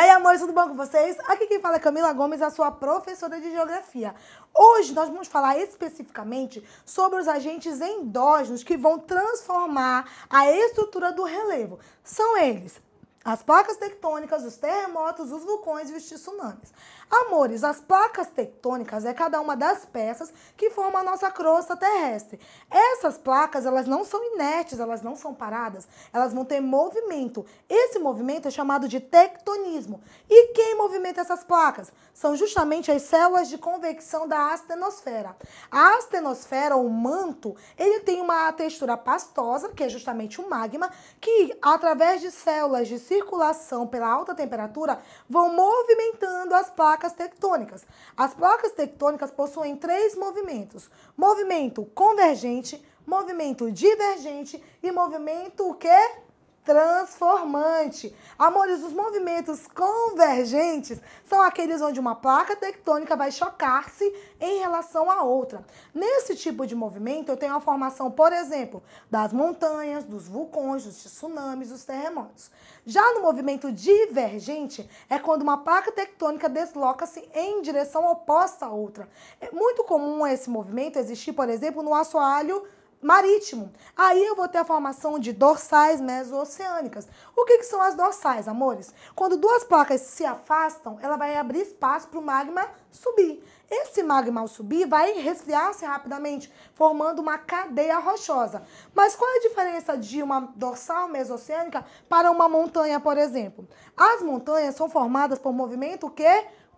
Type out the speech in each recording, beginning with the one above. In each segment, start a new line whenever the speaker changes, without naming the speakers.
aí, amores, tudo bom com vocês? Aqui quem fala é Camila Gomes, a sua professora de Geografia. Hoje nós vamos falar especificamente sobre os agentes endógenos que vão transformar a estrutura do relevo. São eles as placas tectônicas, os terremotos, os vulcões e os tsunamis. Amores, as placas tectônicas é cada uma das peças que forma a nossa crosta terrestre. Essas placas, elas não são inertes, elas não são paradas, elas vão ter movimento. Esse movimento é chamado de tectonismo. E quem movimenta essas placas? São justamente as células de convecção da astenosfera. A astenosfera, o manto, ele tem uma textura pastosa, que é justamente o magma, que através de células de circulação pela alta temperatura vão movimentando as placas tectônicas. As placas tectônicas possuem três movimentos: movimento convergente, movimento divergente e movimento o quê? formante. Amores, os movimentos convergentes são aqueles onde uma placa tectônica vai chocar-se em relação à outra. Nesse tipo de movimento, eu tenho a formação, por exemplo, das montanhas, dos vulcões, dos tsunamis, dos terremotos. Já no movimento divergente, é quando uma placa tectônica desloca-se em direção oposta à outra. É muito comum esse movimento existir, por exemplo, no assoalho marítimo. Aí eu vou ter a formação de dorsais mesooceânicas. O que, que são as dorsais, amores? Quando duas placas se afastam, ela vai abrir espaço para o magma subir. Esse magma ao subir vai resfriar-se rapidamente, formando uma cadeia rochosa. Mas qual é a diferença de uma dorsal mesoceânica para uma montanha, por exemplo? As montanhas são formadas por movimento que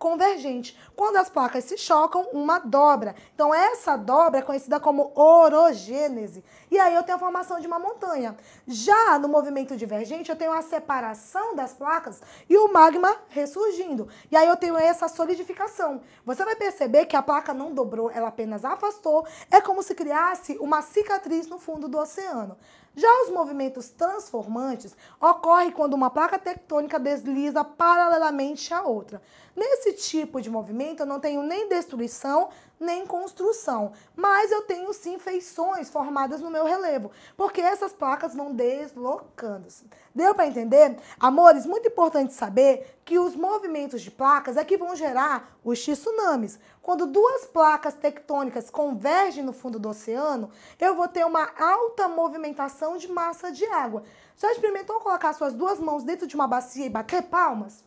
convergente. Quando as placas se chocam, uma dobra. Então, essa dobra é conhecida como orogênese. E aí eu tenho a formação de uma montanha. Já no movimento divergente, eu tenho a separação das placas e o magma ressurgindo. E aí eu tenho essa solidificação. Você vai perceber que a placa não dobrou, ela apenas afastou. É como se criasse uma cicatriz no fundo do oceano. Já os movimentos transformantes ocorrem quando uma placa tectônica desliza paralelamente à outra. Nesse tipo de movimento, eu não tenho nem destruição nem construção. Mas eu tenho sim feições formadas no meu relevo, porque essas placas vão deslocando-se. Deu para entender? Amores, muito importante saber que os movimentos de placas é que vão gerar os tsunamis. Quando duas placas tectônicas convergem no fundo do oceano, eu vou ter uma alta movimentação de massa de água. Já experimentou colocar suas duas mãos dentro de uma bacia e bater palmas?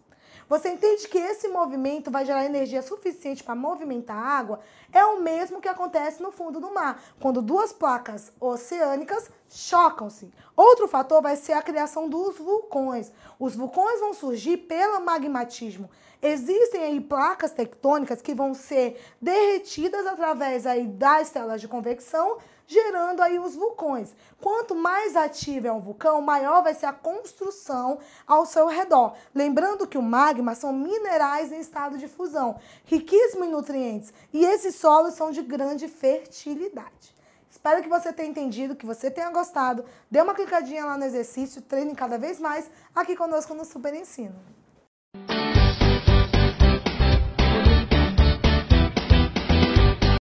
Você entende que esse movimento vai gerar energia suficiente para movimentar a água? É o mesmo que acontece no fundo do mar, quando duas placas oceânicas chocam-se. Outro fator vai ser a criação dos vulcões. Os vulcões vão surgir pelo magmatismo. Existem aí placas tectônicas que vão ser derretidas através aí das telas de convecção gerando aí os vulcões. Quanto mais ativo é um vulcão, maior vai ser a construção ao seu redor. Lembrando que o magma são minerais em estado de fusão, riquíssimo em nutrientes, e esses solos são de grande fertilidade. Espero que você tenha entendido, que você tenha gostado. Dê uma clicadinha lá no exercício, treine cada vez mais aqui conosco no Super Ensino.